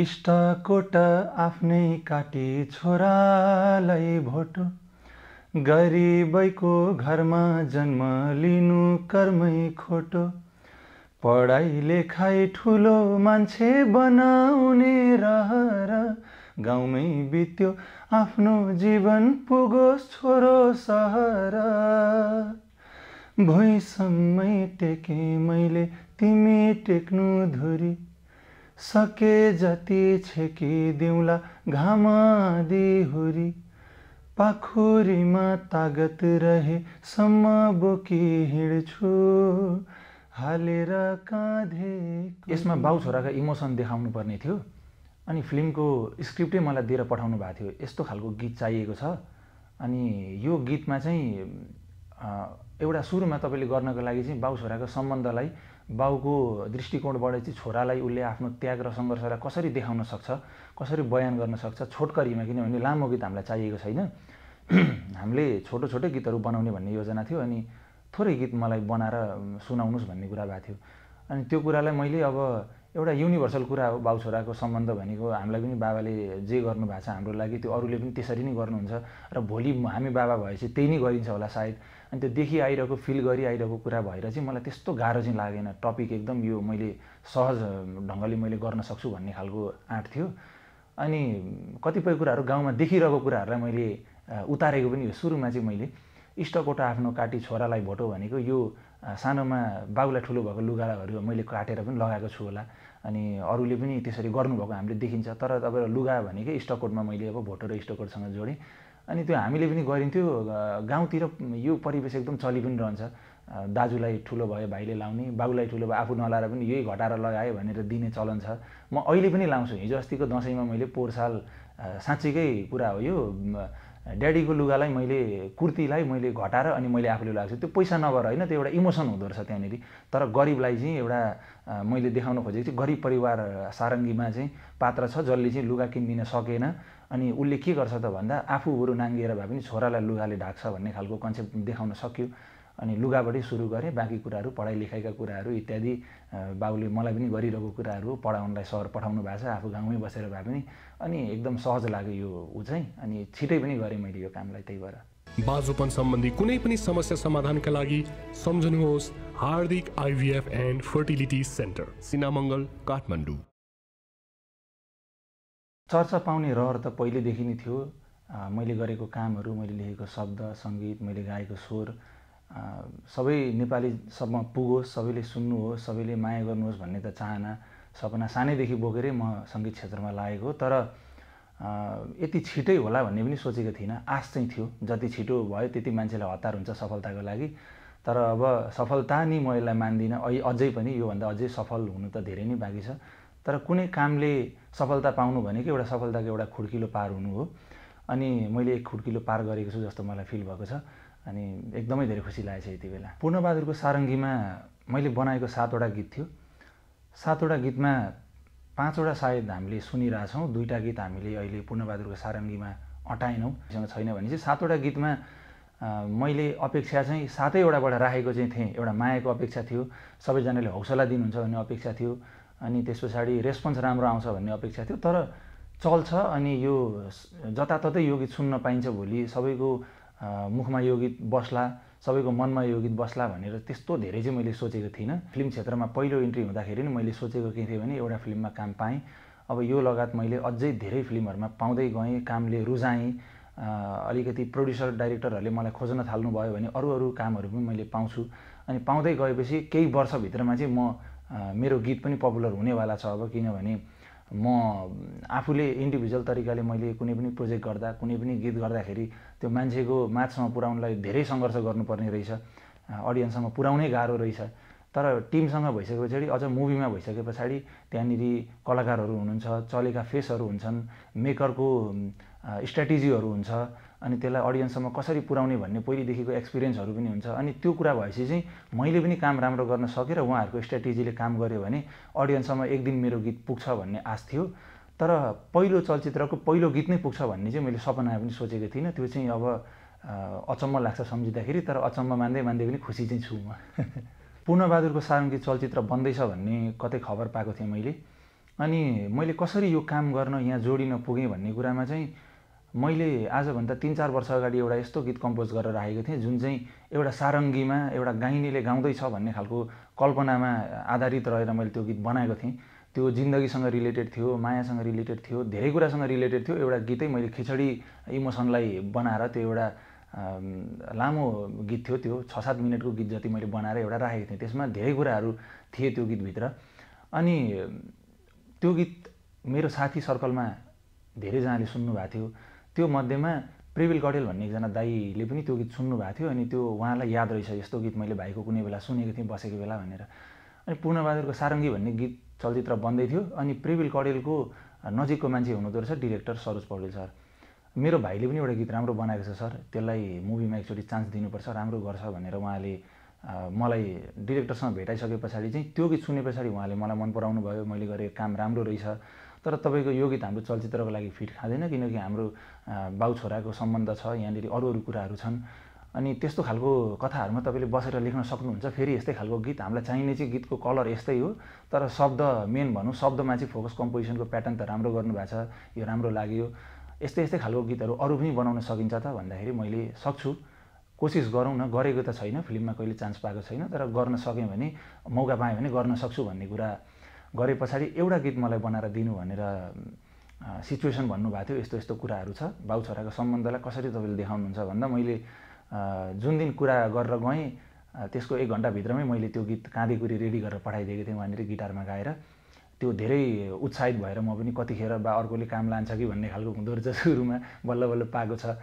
इष्टकोट आफ्नै काटी छोरालाई भोट गरिबैको घरमा जन्म लिनु कर्मै खोटो पढाइ लेखाइ ठुलो मान्छे बनाउने रहर गाउँमै बित्यो आफ्नो जीवन पुगोस् छोरो सहर भुइँसम्मै टेकेँ मैले तिमी टेक्नु धुरी सके जति दिउँला घाम दिहुरी पाखुरीमा तागत सम्म बोकी हिँड्छु हालेर काँधे यसमा बाउ छोराको इमोसन देखाउनु पर्ने थियो अनि फिल्मको स्क्रिप्टै मलाई दिएर पठाउनु भएको थियो यस्तो खालको गीत चाहिएको छ अनि यो गीतमा चाहिँ एउटा सुरुमा तपाईँले गर्नको लागि चाहिँ बाउ छोराको सम्बन्धलाई बाउको दृष्टिकोणबाट चाहिँ छोरालाई उसले आफ्नो त्याग र सङ्घर्षलाई कसरी देखाउन सक्छ कसरी बयान गर्न सक्छ छोटकरीमा किनभने लामो गीत हामीलाई चाहिएको छैन हामीले छोटो छोटो गीतहरू बनाउने भन्ने योजना थियो अनि थोरै गीत मलाई बनाएर सुनाउनुहोस् भन्ने कुरा भएको थियो अनि त्यो कुरालाई मैले अब एउटा युनिभर्सल कुरा हो बाउ छोराको सम्बन्ध भनेको हामीलाई पनि बाबाले जे गर्नुभएको छ हाम्रो लागि त्यो अरूले पनि त्यसरी नै गर्नुहुन्छ र भोलि हामी बाबा भएपछि त्यही नै गरिन्छ होला सायद अनि त्यो देखि आइरहेको फिल गरी आइरहेको कुरा भएर चाहिँ मलाई त्यस्तो गाह्रो चाहिँ लागेन टपिक एकदम यो मैले सहज ढङ्गले मैले गर्न सक्छु भन्ने खालको आँट थियो अनि कतिपय कुराहरू गाउँमा देखिरहेको कुराहरूलाई मैले उतारेको पनि हो सुरुमा चाहिँ मैले इष्टकोटा आफ्नो काटी छोरालाई भोटो भनेको यो सानोमा बाबुलाई ठुलो भएको लुगाहरू मैले काटेर पनि लगाएको छु होला अनि अरूले पनि त्यसरी गर्नुभएको हामीले देखिन्छ तर तपाईँको लुगा भनेकै इष्टकोटमा मैले अब भोटो र इष्टकोटसँग जोडेँ अनि त्यो हामीले पनि गरिन्थ्यो गाउँतिर यो परिवेश एकदम चलि पनि रहन्छ दाजुलाई ठुलो भयो भाइले लाउने बाबुलाई ठुलो भयो आफू नलाएर पनि यही घटाएर लगायो भनेर दिने चलन छ म अहिले पनि लाउँछु हिजो अस्तिको दसैँमा मैले पोहोर साल साँच्चीकै कुरा हो यो ड्याडीको लुगालाई मैले कुर्तीलाई मैले घटाएर अनि मैले आफूले लगाएको छु त्यो पैसा नगर होइन त्यो एउटा इमोसन हुँदो रहेछ त्यहाँनिर तर गरिबलाई चाहिँ एउटा मैले देखाउन खोजेको चाहिँ गरिब परिवार सारङ्गीमा चाहिँ पात्र छ जसले चाहिँ लुगा किनिदिन सकेन अनि उसले के गर्छ त भन्दा आफूहरू बरु नाङ्गिएर भए पनि छोरालाई लुगाले ढाक्छ भन्ने खालको कन्सेप्ट देखाउन सक्यो अनि लुगाबाटै सुरु गरेँ बाँकी कुराहरू पढाइ लेखाइका कुराहरू इत्यादि बाबुले मलाई पनि गरिरहेको कुराहरू पढाउनलाई सहर पठाउनु भएको छ आफू गाउँमै बसेर भए पनि अनि एकदम सहज लाग्यो यो ऊ चाहिँ अनि छिटै पनि गरेँ मैले यो कामलाई त्यही भएर बाजुपन सम्बन्धी कुनै पनि समस्या समाधानका लागि सम्झनुहोस् Hardik IVF and fertility centre Sinamangal Kathmandu चर्चा पाउने रहर त पहिलेदेखि नै थियो मैले गरेको कामहरू मैले लेखेको शब्द सङ्गीत मैले गाएको स्वर सबै नेपालीसम्म पुगोस् सबैले सुन्नुहोस् सबैले माया गर्नुहोस् भन्ने त चाहना सपना सानैदेखि बोकेरै म सङ्गीत क्षेत्रमा लागेको तर यति छिटै होला भन्ने पनि सोचेको थिइनँ आश चाहिँ थियो जति छिटो भयो त्यति मान्छेलाई हतार हुन्छ सफलताको लागि तर अब सफलता नि म यसलाई मान्दिनँ अहिले अझै पनि योभन्दा अझै सफल हुनु त धेरै नै बाँकी छ तर कुनै कामले सफलता पाउनु भनेको एउटा सफलताको एउटा खुड्किलो पार हुनु हो अनि मैले एक खुड्किलो पार गरेको छु जस्तो मलाई फिल भएको छ अनि एकदमै धेरै खुसी लागेको छ यति बेला पूर्णबहादुरको सारङ्गीमा मैले बनाएको सातवटा गीत थियो सातवटा गीतमा पाँचवटा सायद हामीले सुनिरहेछौँ दुईवटा गीत हामीले अहिले पूर्णबहादुरको सारङ्गीमा अटाएनौँ छैन भने चाहिँ सातवटा गीतमा मैले अपेक्षा चाहिँ सातैवटाबाट राखेको चाहिँ थिएँ एउटा मायाको अपेक्षा थियो सबैजनाले हौसला दिनुहुन्छ भन्ने अपेक्षा थियो अनि त्यस पछाडि रेस्पोन्स राम्रो आउँछ भन्ने अपेक्षा थियो तर चल्छ अनि यो जताततै यो गीत सुन्न पाइन्छ भोलि सबैको मुखमा यो गीत बस्ला सबैको मनमा यो गीत बस्ला भनेर त्यस्तो धेरै चाहिँ मैले सोचेको थिइनँ फिल्म क्षेत्रमा पहिलो इन्ट्री हुँदाखेरि नै मैले सोचेको के थिएँ भने एउटा फिल्ममा काम पाएँ अब यो लगायत मैले अझै धेरै फिल्महरूमा पाउँदै गएँ कामले रुझाएँ अलिकति प्रड्युसर डाइरेक्टरहरूले मलाई खोज्न थाल्नुभयो भने अरू अरू कामहरू पनि मैले पाउँछु अनि पाउँदै गएपछि केही वर्षभित्रमा चाहिँ म मेरो गीत पनि पपुलर हुनेवाला छ अब किनभने म आफूले इन्डिभिजुअल तरिकाले मैले कुनै पनि प्रोजेक्ट गर्दा कुनै पनि गीत गर्दाखेरि त्यो मान्छेको माझसम्म पुऱ्याउनलाई धेरै सङ्घर्ष गर्नुपर्ने रहेछ अडियन्ससँग पुऱ्याउनै गाह्रो रहेछ तर टिमसँग भइसके पछाडि अझ मुभीमा भइसके पछाडि त्यहाँनिर कलाकारहरू हुनुहुन्छ चलेका फेसहरू हुन्छन् मेकरको स्ट्राटेजीहरू हुन्छ अनि त्यसलाई अडियन्ससम्म कसरी पुऱ्याउने भन्ने पहिलेदेखिको एक्सपिरियन्सहरू पनि हुन्छ अनि त्यो कुरा भएपछि चाहिँ मैले पनि काम राम्रो गर्न सकेर उहाँहरूको स्ट्राटेजीले काम गऱ्यो भने अडियन्ससम्म एक दिन मेरो गीत पुग्छ भन्ने आश थियो तर पहिलो चलचित्रको पहिलो गीत नै पुग्छ भन्ने चाहिँ मैले सपना पनि सोचेको थिइनँ त्यो चाहिँ अब अचम्म लाग्छ सम्झिँदाखेरि तर अचम्म मान्दै मान्दै पनि खुसी चाहिँ छु म पूर्णबहादुरको सारङ्गी चलचित्र बन्दैछ भन्ने कतै खबर पाएको थिएँ मैले अनि मैले कसरी यो काम गर्न यहाँ जोडिन पुगेँ भन्ने कुरामा चाहिँ मैले आजभन्दा तिन चार वर्ष अगाडि एउटा यस्तो गीत कम्पोज गरेर राखेको थिएँ जुन चाहिँ एउटा सारङ्गीमा एउटा गाइनेले गाउँदैछ भन्ने खालको कल्पनामा आधारित रहेर मैले त्यो गीत बनाएको थिएँ त्यो जिन्दगीसँग रिलेटेड थियो मायासँग रिलेटेड थियो धेरै कुरासँग रिलेटेड थियो एउटा गीतै मैले खिचडी इमोसनलाई बनाएर त्यो एउटा लामो गीत थियो त्यो छ सात मिनटको गीत जति मैले बनाएर एउटा राखेको थिएँ त्यसमा धेरै कुराहरू थिए त्यो गीतभित्र अनि त्यो गीत मेरो साथी सर्कलमा धेरैजनाले सुन्नुभएको थियो त्यो मध्येमा प्रेविल कटेल भन्ने एकजना दाईले पनि त्यो गीत सुन्नुभएको थियो अनि त्यो उहाँलाई याद रहेछ यस्तो गीत मैले भाइको कुनै बेला सुनेको थिएँ बसेको बेला भनेर अनि पूर्णबहादुरको सारङ्गी भन्ने गीत चलचित्र बन्दै थियो अनि प्रिविल कडेलको नजिकको मान्छे हुनुहुँदो रहेछ डिरेक्टर सरोज पौडेल सर मेरो भाइले पनि एउटा गीत राम्रो बनाएको छ सर त्यसलाई मुभीमा एकचोटि चान्स दिनुपर्छ राम्रो गर्छ भनेर उहाँले मलाई डिरेक्टरसँग भेटाइसके पछाडि चाहिँ त्यो गीत सुने पछाडि उहाँले मलाई मन पराउनु भयो मैले गरेको काम राम्रो रहेछ तर तपाईँको यो गीत हाम्रो चलचित्रको लागि फिट खाँदैन किनकि हाम्रो बाउ छोराको सम्बन्ध छ यहाँनिर अरू अरू कुराहरू छन् अनि त्यस्तो खालको कथाहरूमा तपाईँले बसेर लेख्न सक्नुहुन्छ फेरि यस्तै खालको गीत हामीलाई चाहिने चाहिँ गीतको कलर यस्तै हो तर शब्द मेन भनौँ शब्दमा चाहिँ फोकस कम्पोजिसनको प्याटर्न त राम्रो गर्नुभएको छ यो राम्रो लाग्यो यस्तै यस्तै खालको गीतहरू अरू पनि बनाउन सकिन्छ त भन्दाखेरि मैले सक्छु कोसिस गरौँ न गरेको त छैन फिल्ममा कहिले चान्स पाएको छैन तर गर्न सकेँ भने मौका पाएँ भने गर्न सक्छु भन्ने कुरा गरे पछाडि एउटा गीत मलाई बनाएर दिनु भनेर सिचुएसन भन्नुभएको थियो यस्तो यस्तो कुराहरू छ बाउ छोराको सम्बन्धलाई कसरी तपाईँले देखाउनुहुन्छ भन्दा मैले जुन दिन कुरा गरेर गएँ त्यसको एक घन्टाभित्रमै मैले त्यो गीत कुरी रेडी गरेर पठाइदिएको थिएँ उहाँनिर गिटारमा गाएर त्यो धेरै उत्साहित भएर म पनि कतिखेर बा अर्कोले काम लान्छ कि भन्ने खालको हुँदो रहेछ सुरुमा बल्ल बल्ल पाएको छ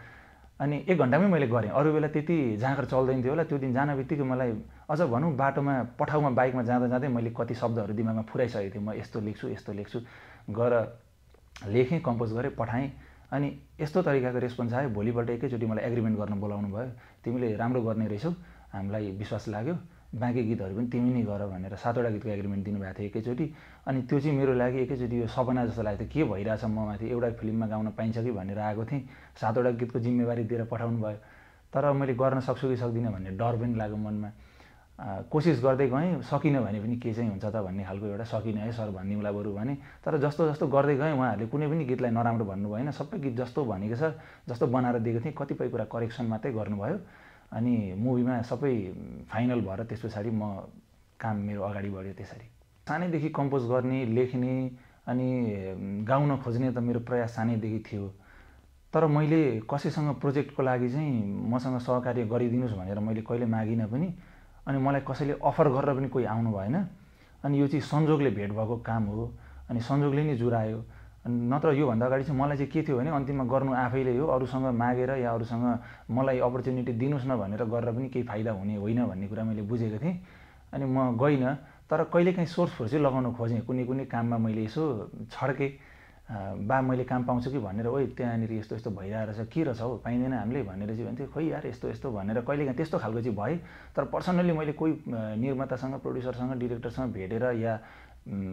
अनि एक घन्टामै मैले गरेँ अरू बेला त्यति जाँगर चल्दैन थियो होला त्यो दिन जान बित्तिकै मलाई अझ भनौँ बाटोमा पठाउमा बाइकमा जाँदा जाँदै मैले कति शब्दहरू दिमागमा फुराइसकेको थिएँ म यस्तो लेख्छु यस्तो लेख्छु गर लेखेँ कम्पोज गरेँ पठाएँ अनि यस्तो तरिकाको रेस्पोन्स आयो भोलिपल्ट एकैचोटि मलाई एग्रिमेन्ट गर्न बोलाउनु भयो तिमीले राम्रो गर्ने रहेछौ हामीलाई विश्वास लाग्यो बाँकी गीतहरू पनि तिमी नै गर भनेर सातवटा गीतको एग्रिमेन्ट दिनुभएको थियो एकैचोटि अनि त्यो चाहिँ मेरो लागि एकैचोटि यो सपना जस्तो लाग्थ्यो के भइरहेछ म माथि एउटा फिल्ममा गाउन पाइन्छ कि भनेर आएको थिएँ सातवटा गीतको जिम्मेवारी दिएर पठाउनु भयो तर मैले गर्न सक्छु कि सक्दिनँ भन्ने डर पनि लाग्यो मनमा कोसिस गर्दै गएँ सकिनँ भने पनि के चाहिँ हुन्छ त भन्ने खालको एउटा सकिनँ है सर भनिदिउँला बरु भने तर जस्तो जस्तो गर्दै गएँ उहाँहरूले कुनै पनि गीतलाई नराम्रो भन्नु भएन सबै गीत जस्तो भनेको छ जस्तो बनाएर दिएको थिएँ कतिपय कुरा करेक्सन मात्रै गर्नुभयो अनि मुभीमा सबै फाइनल भएर त्यस पछाडि म काम मेरो अगाडि बढ्यो त्यसरी सानैदेखि कम्पोज गर्ने लेख्ने अनि गाउन खोज्ने त मेरो प्रयास सानैदेखि थियो तर मैले कसैसँग प्रोजेक्टको लागि चाहिँ मसँग सहकार्य गरिदिनुहोस् भनेर मैले कहिले मागिनँ पनि अनि मलाई कसैले अफर गरेर पनि कोही आउनु भएन अनि यो चाहिँ संजोगले भेट भएको काम हो अनि संजोगले नै जुरायो अनि नत्र योभन्दा अगाडि चाहिँ मलाई चाहिँ के थियो भने अन्तिममा गर्नु आफैले हो अरूसँग मागेर या अरूसँग मलाई अपर्च्युनिटी दिनुहोस् न भनेर गरेर पनि केही फाइदा हुने होइन भन्ने कुरा मैले बुझेको थिएँ अनि म गइनँ तर कहिलेकाहीँ सोर्स फोर्स चाहिँ लगाउन खोजेँ कुनै कुनै काममा मैले यसो छड्केँ बा मैले काम पाउँछु कि भनेर ओइ त्यहाँनिर यस्तो यस्तो भइरहेको रहेछ के रहेछ हौ पाइँदैन हामीले भनेर चाहिँ भन्थ्यो खोइ यार यस्तो यस्तो भनेर कहिलेकाहीँ त्यस्तो खालको चाहिँ भएँ तर पर्सनल्ली मैले कोही निर्मातासँग प्रड्युसरसँग डिरेक्टरसँग भेटेर या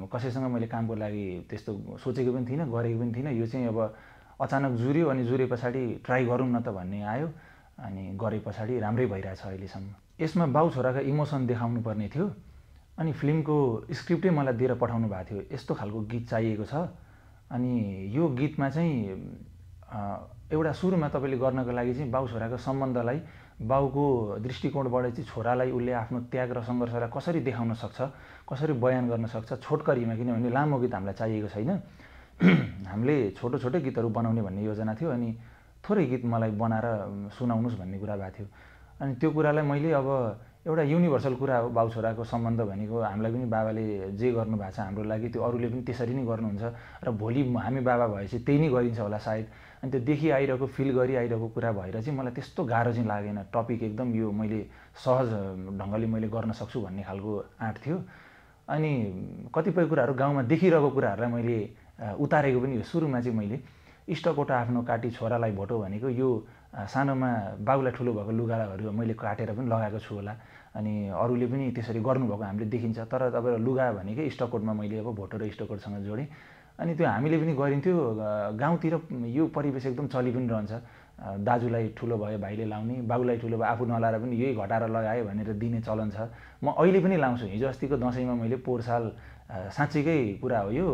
कसैसँग मैले कामको लागि त्यस्तो सोचेको पनि थिइनँ गरेको पनि थिइनँ यो चाहिँ अब अचानक जुर्यो अनि जुरे पछाडि ट्राई गरौँ न त भन्ने आयो अनि गरे पछाडि राम्रै भइरहेछ अहिलेसम्म यसमा बाउ छोराको इमोसन देखाउनु पर्ने थियो अनि फिल्मको स्क्रिप्टै मलाई दिएर पठाउनु भएको थियो यस्तो खालको गीत चाहिएको छ अनि यो गीतमा चाहिँ एउटा सुरुमा तपाईँले गर्नको लागि चाहिँ बाउ छोराको सम्बन्धलाई बाउको दृष्टिकोणबाट चाहिँ छोरालाई उसले आफ्नो त्याग र सङ्घर्षलाई कसरी देखाउन सक्छ कसरी बयान गर्न सक्छ छोटकरीमा किनभने लामो गीत हामीलाई चाहिएको छैन हामीले छोटो छोटै गीतहरू बनाउने भन्ने योजना थियो अनि थोरै गीत मलाई बनाएर सुनाउनुहोस् भन्ने कुरा भएको थियो अनि त्यो कुरालाई मैले अब एउटा युनिभर्सल कुरा हो बाउ छोराको सम्बन्ध भनेको हामीलाई पनि बाबाले जे गर्नु भएको छ हाम्रो लागि त्यो अरूले पनि त्यसरी नै गर्नुहुन्छ र भोलि हामी बाबा भएपछि त्यही नै गरिन्छ होला सायद अनि त्यो देखि आइरहेको फिल गरी आइरहेको कुरा भएर चाहिँ मलाई त्यस्तो गाह्रो चाहिँ लागेन टपिक एकदम यो मैले सहज ढङ्गले मैले गर्न सक्छु भन्ने खालको आँट थियो अनि कतिपय कुराहरू गाउँमा देखिरहेको कुराहरूलाई मैले उतारेको पनि हो सुरुमा चाहिँ मैले इष्टकोटा आफ्नो काटी छोरालाई भोटो भनेको यो सानोमा बाबुलाई ठुलो भएको लुगाहरू मैले काटेर पनि लगाएको छु होला अनि अरूले पनि त्यसरी गर्नुभएको हामीले देखिन्छ तर अब लुगा भनेकै स्टकोटमा मैले अब भोटो र स्टकोटसँग जोडेँ अनि त्यो हामीले पनि गरिन्थ्यो गाउँतिर यो परिवेश एकदम चलि पनि रहन्छ दाजुलाई ठुलो भयो भाइले लाउने बाबुलाई ठुलो भयो आफू नलाएर पनि यही घटाएर लगायो भनेर दिने चलन छ म अहिले पनि लाउँछु हिजो अस्तिको दसैँमा मैले पोहोर साल साँच्चीकै कुरा हो यो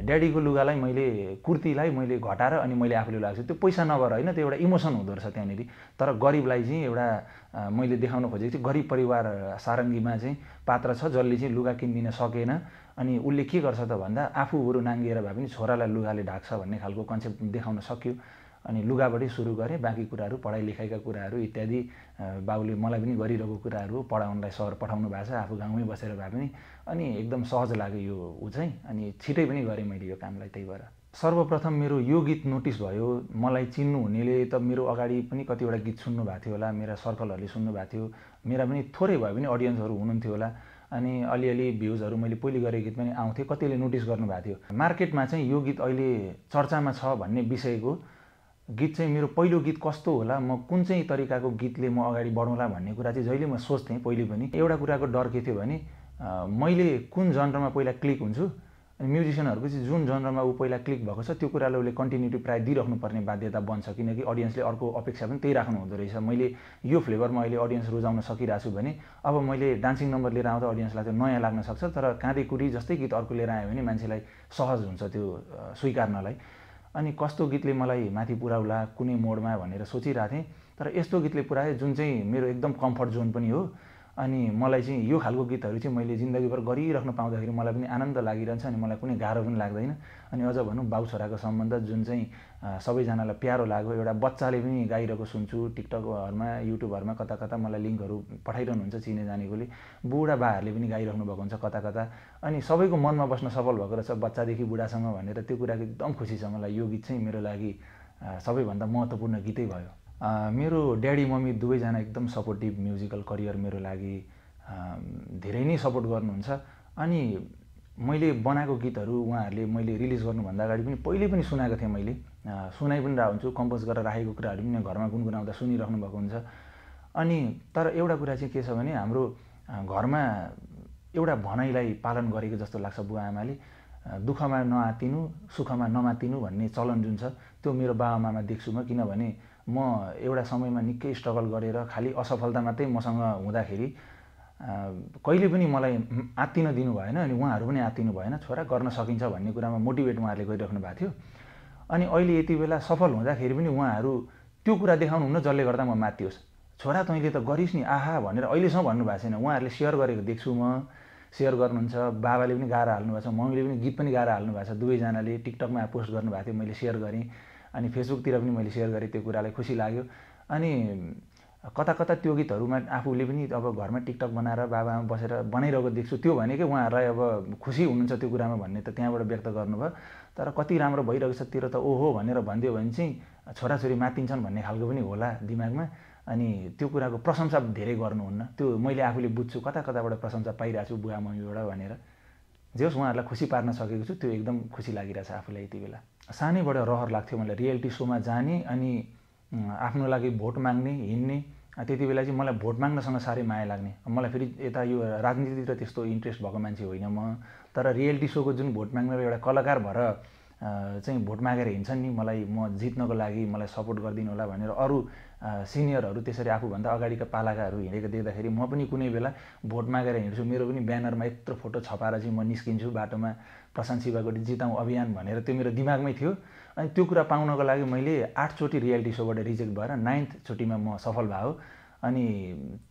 ड्याडीको लुगालाई मैले कुर्तीलाई मैले घटाएर अनि मैले आफूले लगाएको छु त्यो पैसा नभएर होइन त्यो एउटा इमोसन हुँदो रहेछ त्यहाँनिर तर गरिबलाई चाहिँ एउटा मैले देखाउन खोजेको थिएँ गरिब परिवार सारङ्गीमा चाहिँ पात्र छ जसले चाहिँ लुगा किनिदिन सकेन अनि उसले के गर्छ त भन्दा आफूहरू नाङ्गिएर भए पनि छोरालाई लुगाले ढाक्छ भन्ने खालको कन्सेप्ट देखाउन सक्यो अनि लुगाबाटै सुरु गरेँ बाँकी कुराहरू पढाइ लेखाइका कुराहरू इत्यादि बाउले मलाई पनि गरिरहेको कुराहरू पढाउनलाई सहर पठाउनु भएको छ आफू गाउँमै बसेर भए पनि अनि एकदम सहज लाग्यो यो ऊ चाहिँ अनि छिटै पनि गरेँ मैले यो कामलाई त्यही भएर सर्वप्रथम मेरो यो गीत नोटिस भयो मलाई चिन्नु हुनेले त मेरो अगाडि पनि कतिवटा गीत सुन्नु भएको थियो होला मेरा सर्कलहरूले सुन्नु भएको थियो मेरा पनि थोरै भए पनि अडियन्सहरू हुनुहुन्थ्यो होला अनि अलिअलि भ्युजहरू मैले पहिले गरेको गीत पनि आउँथेँ कतिले नोटिस गर्नुभएको थियो मार्केटमा चाहिँ यो गीत अहिले चर्चामा छ भन्ने विषयको गीत चाहिँ मेरो पहिलो गीत कस्तो होला म कुन चाहिँ तरिकाको गीतले म अगाडि बढौँला भन्ने कुरा चाहिँ जहिले म सोच्थेँ पहिले पनि एउटा कुराको डर के थियो भने मैले कुन जनरमा पहिला क्लिक हुन्छु अनि म्युजिसियनहरूको चाहिँ जुन जनरमा ऊ पहिला क्लिक भएको छ त्यो कुरालाई उसले कन्टिन्युटी प्रायः दिइराख्नुपर्ने बाध्यता बन्छ किनकि अडियन्सले अर्को अपेक्षा पनि त्यही राख्नु हुँदो रहेछ मैले यो फ्लेभरमा अहिले अडियन्स रुजाउन सकिरहेको छु भने अब मैले डान्सिङ नम्बर लिएर आउँदा अडियन्सलाई त नयाँ लाग्न सक्छ तर काँदै कुरी जस्तै गीत अर्को लिएर आयो भने मान्छेलाई सहज हुन्छ त्यो स्वीकार्नलाई अनि कस्तो गीतले मलाई माथि पुऱ्याउला कुनै मोडमा भनेर सोचिरहेको थिएँ तर यस्तो गीतले पुऱ्यायो जुन चाहिँ मेरो एकदम कम्फर्ट जोन पनि हो अनि मलाई चाहिँ यो खालको गीतहरू चाहिँ मैले जिन्दगीभर गरिराख्न पाउँदाखेरि मलाई पनि आनन्द लागिरहन्छ अनि मलाई कुनै गाह्रो पनि लाग्दैन अनि अझ भनौँ बाउ छोराको सम्बन्ध जुन चाहिँ सबैजनालाई प्यारो लाग्यो एउटा बच्चाले पनि गाइरहेको सुन्छु टिकटकहरूमा युट्युबहरूमा कता कता मलाई लिङ्कहरू पठाइरहनुहुन्छ चिने जानेकोले बुढा बाहरूले पनि गाइरहनु भएको हुन्छ कता कता अनि सबैको मनमा बस्न सफल भएको रहेछ बच्चादेखि बुढासँग भनेर त्यो कुराको एकदम खुसी छ मलाई यो गीत चाहिँ मेरो लागि सबैभन्दा महत्त्वपूर्ण गीतै भयो मेरो ड्याडी मम्मी दुवैजना एकदम सपोर्टिभ म्युजिकल करियर मेरो लागि धेरै नै सपोर्ट गर्नुहुन्छ अनि मैले बनाएको गीतहरू उहाँहरूले मैले रिलिज गर्नुभन्दा अगाडि पनि पहिले पनि सुनाएको थिएँ मैले सुनाइ पनि रहेको हुन्छु कम्पोज गरेर राखेको कुराहरू पनि घरमा गुनगुनाउँदा सुनिराख्नु भएको हुन्छ अनि तर एउटा कुरा चाहिँ के छ भने हाम्रो घरमा एउटा भनाइलाई पालन गरेको जस्तो लाग्छ बुवा आमाले दुःखमा नआतिनु सुखमा नमातिनु भन्ने चलन जुन छ त्यो मेरो बाबामामा देख्छु म किनभने म एउटा समयमा निकै स्ट्रगल गरेर खालि असफलता मात्रै मसँग हुँदाखेरि कहिले पनि मलाई आत्तिन दिनु भएन अनि उहाँहरू पनि आत्तिनु भएन छोरा गर्न सकिन्छ भन्ने कुरामा मोटिभेट उहाँहरूले गरिराख्नु भएको थियो अनि अहिले यति बेला सफल हुँदाखेरि पनि उहाँहरू त्यो कुरा देखाउनुहुन्न जसले गर्दा म मातियोस् छोरा तैँले त गरिस् नि आहा भनेर अहिलेसम्म भन्नुभएको छैन उहाँहरूले सेयर गरेको देख्छु म सेयर गर्नुहुन्छ बाबाले पनि गाह्रो हाल्नुभएको छ मम्मीले पनि गीत पनि गाह्रो हाल्नुभएको भएको छ दुवैजनाले टिकटकमा पोस्ट गर्नुभएको थियो मैले सेयर गरेँ अनि फेसबुकतिर पनि मैले सेयर गरेँ त्यो कुरालाई खुसी लाग्यो अनि कता कता त्यो गीतहरूमा आफूले पनि अब घरमा टिकटक बनाएर बाबामा बसेर बनाइरहेको देख्छु त्यो भनेकै उहाँहरूलाई अब खुसी हुनुहुन्छ त्यो कुरामा भन्ने त त्यहाँबाट व्यक्त गर्नुभयो तर कति राम्रो भइरहेको छ तिर त ओहो भनेर भनिदियो भने चाहिँ छोराछोरी मातिन्छन् भन्ने खालको पनि होला दिमागमा अनि त्यो कुराको प्रशंसा धेरै गर्नुहुन्न त्यो मैले आफूले बुझ्छु कता कताबाट प्रशंसा पाइरहेको छु बुवा मम्मीबाट भनेर जे होस् उहाँहरूलाई खुसी पार्न सकेको छु त्यो एकदम खुसी लागिरहेछ आफूलाई यति बेला सानैबाट रहर लाग्थ्यो मलाई रियालिटी सोमा जाने अनि आफ्नो लागि भोट माग्ने हिँड्ने त्यति बेला चाहिँ मलाई भोट माग्नसँग साह्रै माया लाग्ने मलाई फेरि यता यो राजनीति र त्यस्तो इन्ट्रेस्ट भएको मान्छे होइन म तर रियालिटी सोको जुन भोट माग्ने एउटा कलाकार भएर चाहिँ भोट मागेर हिँड्छन् नि मलाई म जित्नको लागि मलाई सपोर्ट गरिदिनु होला भनेर अरू सिनियरहरू त्यसरी आफूभन्दा अगाडिका पालाकाहरू हिँडेको देख्दाखेरि म पनि कुनै बेला भोट मागेर हिँड्छु मेरो पनि ब्यानरमा यत्रो फोटो छपाएर चाहिँ म निस्किन्छु बाटोमा प्रशान्त शिवाकोटी जिताउँ अभियान भनेर त्यो मेरो दिमागमै थियो अनि त्यो कुरा पाउनको लागि मैले आठचोटि रियालिटी सोबाट रिजेक्ट भएर नाइन्थचोटिमा म सफल भयो अनि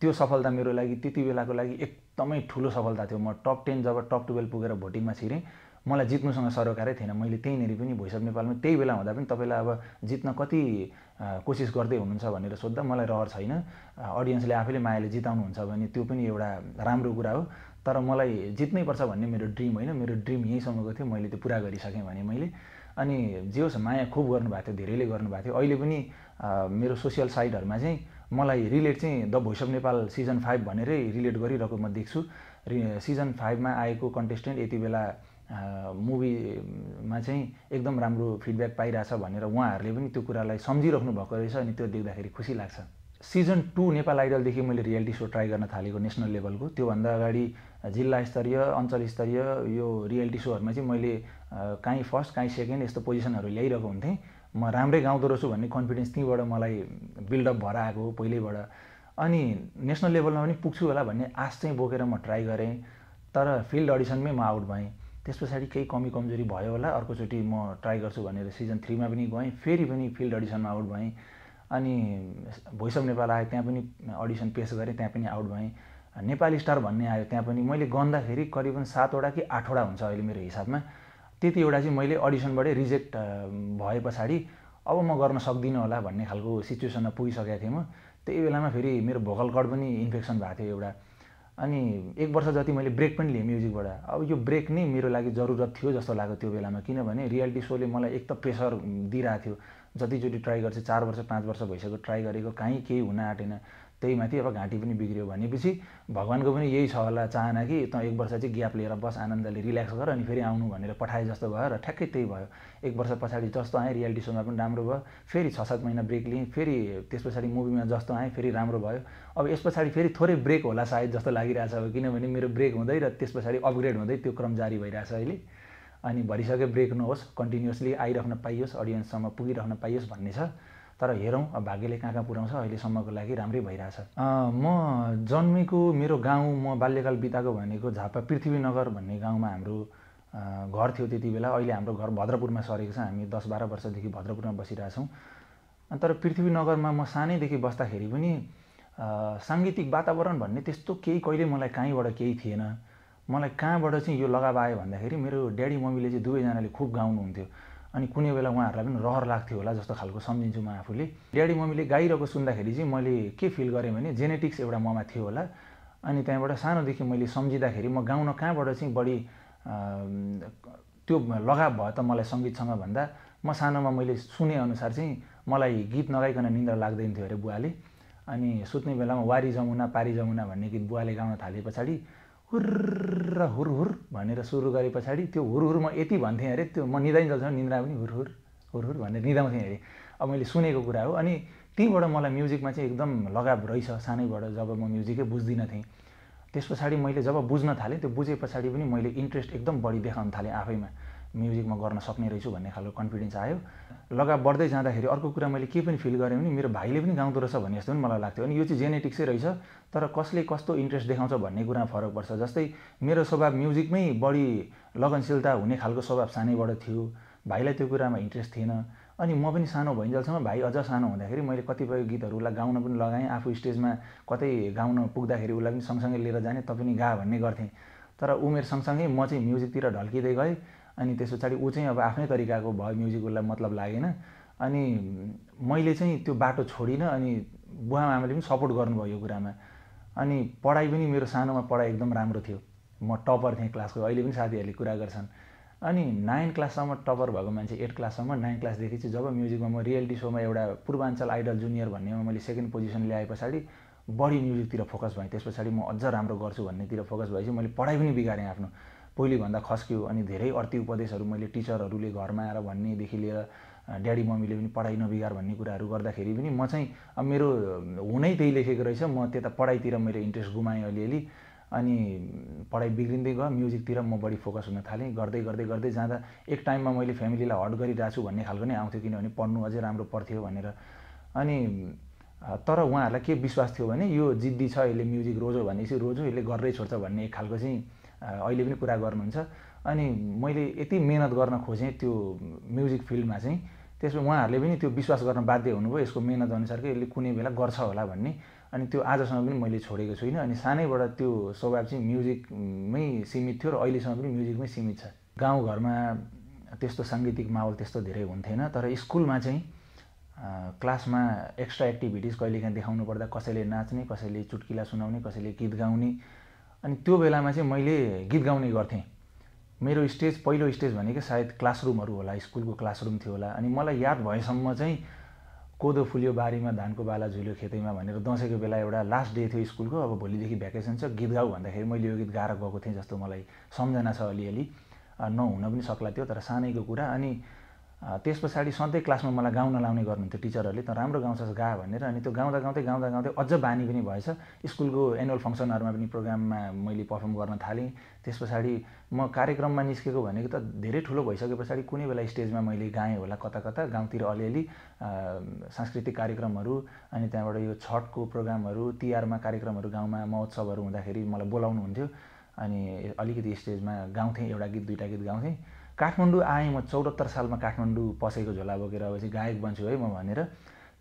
त्यो सफलता मेरो लागि त्यति बेलाको लागि एकदमै ठुलो सफलता थियो म टप टेन जब टप टुवेल्भ पुगेर भोटिङमा छिरेँ मलाई जित्नुसँग सरोकारै थिएन मैले त्यहीँनिर पनि भोइस अफ नेपालमा त्यही बेला हुँदा पनि तपाईँलाई अब जित्न कति कोसिस गर्दै हुनुहुन्छ भनेर सोद्धा मलाई रहर छैन अडियन्सले आफैले मायाले जिताउनुहुन्छ भने त्यो पनि एउटा राम्रो कुरा हो तर मलाई जित्नै पर्छ भन्ने मेरो ड्रिम होइन मेरो ड्रिम यहीँसम्मको थियो मैले त्यो पुरा गरिसकेँ भने मैले अनि जे होस् माया खुब गर्नुभएको थियो धेरैले गर्नुभएको थियो अहिले पनि मेरो सोसियल साइटहरूमा चाहिँ मलाई रिलेट चाहिँ the voice of Nepal season five भनेरै रिलेट गरिरहेको म देख्छु रि सिजन फाइभमा आएको कन्टेस्टेन्ट यति बेला मुभीमा चाहिँ एकदम राम्रो फिडब्याक पाइरहेछ भनेर उहाँहरूले पनि त्यो कुरालाई सम्झिराख्नु भएको रहेछ अनि त्यो देख्दाखेरि खुसी लाग्छ सिजन टू नेपाल आइडलदेखि मैले रियालिटी सो ट्राई गर्न थालेको नेसनल लेभलको त्योभन्दा अगाडि जिल्ला स्तरीय अञ्चल स्तरीय यो रियालिटी सोहरूमा चाहिँ मैले काहीँ फर्स्ट काहीँ सेकेन्ड यस्तो पोजिसनहरू ल्याइरहेको हुन्थेँ म राम्रै गाउँदो रहेछु भन्ने कन्फिडेन्स त्यहीँबाट मलाई बिल्डअप भएर आएको पहिल्यैबाट अनि नेसनल लेभलमा पनि पुग्छु होला भन्ने आश चाहिँ बोकेर म ट्राई गरेँ तर फिल्ड अडिसनमै म आउट भएँ त्यस पछाडि केही कमी कमजोरी भयो होला अर्कोचोटि म ट्राई गर्छु भनेर सिजन थ्रीमा पनि गएँ फेरि पनि फिल्ड अडिसनमा आउट भएँ अनि भोइस अफ नेपाल आयो त्यहाँ पनि अडिसन पेस गरेँ त्यहाँ पनि आउट भएँ नेपाली स्टार भन्ने आयो त्यहाँ पनि मैले गन्दाखेरि करिबन सातवटा कि आठवटा हुन्छ अहिले मेरो हिसाबमा त्यतिवटा चाहिँ मैले अडिसनबाटै रिजेक्ट भए पछाडि अब म गर्न सक्दिनँ होला भन्ने खालको सिचुएसनमा पुगिसकेको थिएँ म त्यही बेलामा फेरि मेरो भोकल कड पनि इन्फेक्सन भएको थियो एउटा अनि एक वर्ष जति मैले ब्रेक पनि लिएँ म्युजिकबाट अब यो ब्रेक नै मेरो लागि जरुरत थियो जस्तो लाग्यो त्यो बेलामा किनभने रियालिटी सोले मलाई एक त प्रेसर दिइरहेको थियो जतिचोटि ट्राई गर्छु चार वर्ष पाँच वर्ष भइसक्यो ट्राई गरेको काहीँ केही हुन आँटेन त्यही माथि अब घाँटी पनि बिग्रियो भनेपछि भगवान्को पनि यही छ होला चाहना कि त एक वर्ष चाहिँ ग्याप लिएर बस आनन्दले रिल्याक्स गर अनि फेरि आउनु भनेर पठाए जस्तो भयो र ठ्याक्कै त्यही भयो एक वर्ष पछाडि जस्तो आएँ रियालिटी सोमा पनि राम्रो भयो फेरि छ सात महिना ब्रेक लिएँ फेरि त्यस पछाडि मुभीमा जस्तो आएँ फेरि राम्रो भयो अब यस पछाडि फेरि थोरै ब्रेक होला सायद जस्तो लागिरहेछ अब किनभने मेरो ब्रेक हुँदै र त्यस पछाडि अपग्रेड हुँदै त्यो क्रम जारी भइरहेछ अहिले अनि भरिसक्यो ब्रेक नहोस् कन्टिन्युसली आइरहन पाइयोस् अडियन्ससम्म पुगिरहन पाइयोस् भन्ने छ तर हेरौँ अब भाग्यले कहाँ कहाँ पुऱ्याउँछ अहिलेसम्मको लागि राम्रै भइरहेछ म जन्मेको मेरो गाउँ म बाल्यकाल बिताएको भनेको झापा पृथ्वीनगर भन्ने गाउँमा हाम्रो घर थियो त्यति बेला अहिले हाम्रो घर भद्रपुरमा सरेको छ हामी दस बाह्र वर्षदेखि भद्रपुरमा बसिरहेछौँ तर पृथ्वीनगरमा म सानैदेखि बस्दाखेरि पनि साङ्गीतिक वातावरण भन्ने त्यस्तो केही कहिले मलाई कहीँबाट केही थिएन मलाई कहाँबाट चाहिँ यो लगाव आयो भन्दाखेरि मेरो ड्याडी मम्मीले चाहिँ दुवैजनाले खुब गाउनुहुन्थ्यो अनि कुनै बेला उहाँहरूलाई पनि रहर लाग्थ्यो होला जस्तो खालको सम्झिन्छु म आफूले ड्याडी मम्मीले गाइरहेको सुन्दाखेरि चाहिँ मैले के फिल गरेँ भने जेनेटिक्स एउटा ममा थियो होला अनि त्यहाँबाट सानोदेखि मैले सम्झिँदाखेरि म गाउन कहाँबाट चाहिँ बढी त्यो लगाव भयो त मलाई सङ्गीतसँग भन्दा म सानोमा मैले सुनेअनुसार चाहिँ मलाई गीत नगाइकन निन्द्रा लाग्दैन थियो अरे बुवाले अनि सुत्ने बेलामा वारी जमुना पारी जमुना भन्ने गीत बुवाले गाउन थाले पछाडि हुर्र हुर हुर भनेर सुरु गरे पछाडि त्यो हुर हुर म यति भन्थेँ अरे त्यो म जल्छ निन्द्रा पनि हुर हुर हुर हुर भनेर निदाउँथेँ अरे अब मैले सुनेको कुरा हो अनि त्यहीँबाट मलाई म्युजिकमा चाहिँ एकदम लगाव रहेछ सानैबाट जब म म्युजिकै बुझ्दिनँ थिएँ त्यस पछाडि मैले जब बुझ्न थालेँ त्यो बुझे पछाडि पनि मैले इन्ट्रेस्ट एकदम बढी देखाउन थालेँ आफैमा म्युजिक म्युजिकमा गर्न सक्ने रहेछु भन्ने खालको कन्फिडेन्स आयो लगा बढ्दै जाँदाखेरि अर्को कुरा मैले के पनि फिल गरेँ भने मेरो भाइले पनि गाउँदो रहेछ भन्ने जस्तो पनि मलाई लाग्थ्यो अनि यो चाहिँ जेनेटिक्सै रहेछ तर कसले कस्तो इन्ट्रेस्ट देखाउँछ भन्ने कुरामा फरक पर्छ जस्तै मेरो स्वभाव म्युजिकमै बढी लगनशीलता हुने खालको स्वभाव सानैबाट थियो भाइलाई त्यो कुरामा इन्ट्रेस्ट थिएन अनि म पनि सानो भइन्जेलसम्म भाइ अझ सानो हुँदाखेरि मैले कतिपय गीतहरूलाई गाउन पनि लगाएँ आफू स्टेजमा कतै गाउन पुग्दाखेरि उसलाई पनि सँगसँगै लिएर जाने तपाईँ गा भन्ने गर्थेँ तर उमेर सँगसँगै म चाहिँ म्युजिकतिर ढल्किँदै गएँ अनि त्यस पछाडि ऊ चाहिँ अब आफ्नै तरिकाको भयो म्युजिक उसलाई मतलब लागेन अनि मैले चाहिँ त्यो बाटो छोडिनँ अनि बुवा आमाले पनि सपोर्ट गर्नुभयो यो कुरामा अनि पढाइ पनि मेरो सानोमा पढाइ एकदम राम्रो थियो म टपर थिएँ क्लासको अहिले पनि साथीहरूले कुरा गर्छन् अनि नाइन क्लाससम्म टपर भएको मान्छे एट क्लाससम्म नाइन क्लासदेखि चाहिँ जब म्युजिकमा म रियालिटी सोमा एउटा पूर्वाञ्चल आइडल जुनियर भन्नेमा मैले सेकेन्ड पोजिसन ल्याए पछाडि बढी म्युजिकतिर फोकस भएँ त्यस पछाडि म अझ राम्रो गर्छु भन्नेतिर फोकस भएपछि मैले पढाइ पनि बिगारेँ आफ्नो पहिलेभन्दा खस्क्यो अनि धेरै अर्थी उपदेशहरू मैले टिचरहरूले घरमा आएर भन्नेदेखि लिएर ड्याडी मम्मीले पनि पढाइ नबिगार भन्ने कुराहरू गर्दाखेरि पनि म चाहिँ अब मेरो हुनै त्यही लेखेको रहेछ म त्यता पढाइतिर मैले इन्ट्रेस्ट गुमाएँ अलिअलि अनि पढाइ बिग्रिँदै गयो म्युजिकतिर म बढी फोकस हुन थालेँ गर्दै गर्दै गर्दै जाँदा एक टाइममा मैले फ्यामिलीलाई हट गरिरहेको छु भन्ने खालको नै आउँथ्यो किनभने पढ्नु अझै राम्रो पर्थ्यो भनेर अनि तर उहाँहरूलाई के विश्वास थियो भने यो जिद्दी छ यसले म्युजिक रोजो भनेपछि रोजो यसले गर्दै छोड्छ भन्ने एक खालको चाहिँ अहिले पनि कुरा गर्नुहुन्छ अनि मैले यति मेहनत गर्न खोजेँ त्यो म्युजिक फिल्डमा चाहिँ त्यसमा उहाँहरूले पनि त्यो विश्वास गर्न बाध्य हुनुभयो यसको मेहनत अनुसारकै यसले कुनै बेला गर्छ होला भन्ने अनि त्यो आजसम्म पनि मैले छोडेको छुइनँ अनि सानैबाट त्यो स्वभाव चाहिँ म्युजिकमै सीमित थियो र अहिलेसम्म पनि म्युजिकमै सीमित छ गाउँघरमा त्यस्तो साङ्गीतिक माहौल त्यस्तो धेरै हुन्थेन तर स्कुलमा चाहिँ क्लासमा एक्स्ट्रा एक्टिभिटिज कहिलेकाहीँ देखाउनु पर्दा कसैले नाच्ने कसैले चुटकिला सुनाउने कसैले गीत गाउने अनि त्यो बेलामा चाहिँ मैले गीत गाउने गर्थेँ मेरो स्टेज पहिलो स्टेज भनेको सायद क्लासरुमहरू होला स्कुलको क्लासरुम थियो होला अनि मलाई याद भएसम्म चाहिँ कोदो फुल्यो बारीमा धानको बाला झुल्यो खेतैमा भनेर दसैँको बेला एउटा लास्ट डे थियो स्कुलको अब भोलिदेखि भ्याकेसन छ गीत गाऊ भन्दाखेरि मैले यो गीत गाएर गएको थिएँ जस्तो मलाई सम्झना छ अलिअलि नहुन पनि सक्ला थियो तर सानैको कुरा अनि त्यस पछाडि सधैँ क्लासमा मलाई गाउन लाउने गर्नुहुन्थ्यो टिचरहरूले त राम्रो गाउँछस् गा भनेर अनि त्यो गाउँदा गाउँदै गाउँदा गाउँदै अझ बानी पनि भएछ स्कुलको एनुअल फङ्सनहरूमा पनि प्रोग्राममा मैले पर्फर्म गर्न थालेँ त्यस पछाडि म कार्यक्रममा निस्केको भनेको त धेरै ठुलो भइसके पछाडि कुनै बेला स्टेजमा मैले गाएँ होला कता कता गाउँतिर अलिअलि सांस्कृतिक कार्यक्रमहरू अनि त्यहाँबाट यो छठको प्रोग्रामहरू तिहारमा कार्यक्रमहरू गाउँमा महोत्सवहरू हुँदाखेरि मलाई बोलाउनुहुन्थ्यो अनि अलिकति स्टेजमा गाउँथेँ एउटा गीत दुइटा गीत गाउँथेँ काठमाडौँ आएँ म चौरात्तर सालमा काठमाडौँ पसेको झोला बोकेर अब चाहिँ गायक बन्छु है म भनेर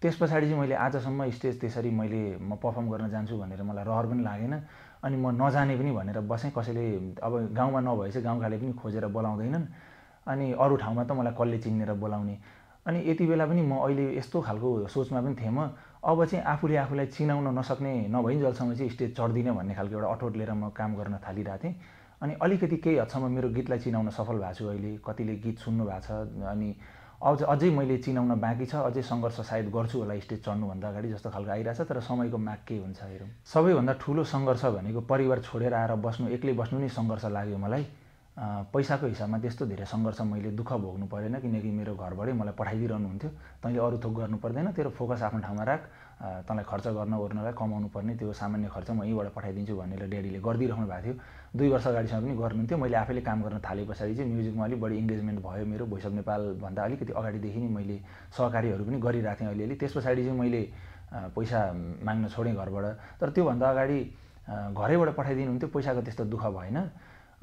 त्यस पछाडि चाहिँ मैले आजसम्म स्टेज त्यसरी मैले म पर्फर्म गर्न जान्छु भनेर मलाई रहर पनि लागेन अनि म नजाने पनि भनेर बसेँ कसैले अब गाउँमा नभए चाहिँ गाउँकाले पनि खोजेर बोलाउँदैनन् अनि अरू ठाउँमा त मलाई कसले चिनेर बोलाउने अनि यति बेला पनि म अहिले यस्तो खालको सोचमा पनि थिएँ म अब चाहिँ आफूले आफूलाई चिनाउन नसक्ने नभइन्जेलसम्म चाहिँ स्टेज चढ्दिनँ भन्ने खालको एउटा अठोट लिएर म काम गर्न थालिरहेको थिएँ अनि अलिकति केही हदसम्म मेरो गीतलाई चिनाउन सफल भएको छु अहिले कतिले गीत सुन्नु भएको छ अनि अझ अझै मैले चिनाउन बाँकी छ अझै सङ्घर्ष सायद गर्छु होला स्टेज चढ्नुभन्दा अगाडि जस्तो खालको आइरहेछ तर समयको माग के हुन्छ हेरौँ सबैभन्दा ठुलो सङ्घर्ष भनेको परिवार छोडेर आएर बस्नु एक्लै बस्नु नै सङ्घर्ष लाग्यो मलाई पैसाको हिसाबमा त्यस्तो धेरै सङ्घर्ष मैले दुःख भोग्नु परेन किनकि मेरो घरबाटै मलाई पठाइदिइरहनु हुन्थ्यो तैँले अरू थोक गर्नु पर्दैन तेरो फोकस आफ्नो ठाउँमा राख तँलाई खर्च गर्न ओर्नलाई कमाउनु पर्ने त्यो सामान्य खर्च म यहीँबाट पठाइदिन्छु भनेर ड्याडीले गरिदिइरहनु भएको थियो दुई वर्ष अगाडिसम्म पनि गर्नुहुन्थ्यो मैले आफैले काम गर्न थाले पछाडि चाहिँ म्युजिकमा अलिक बढी इङ्गेजमेन्ट भयो मेरो भोइस अफ नेपालभन्दा अलिकति अगाडिदेखि नै मैले सहकारीहरू पनि गरिरहेको थिएँ अलिअलि त्यस पछाडि चाहिँ मैले पैसा माग्न छोडेँ घरबाट तर त्योभन्दा अगाडि घरैबाट पठाइदिनुहुन्थ्यो पैसाको त्यस्तो दुःख भएन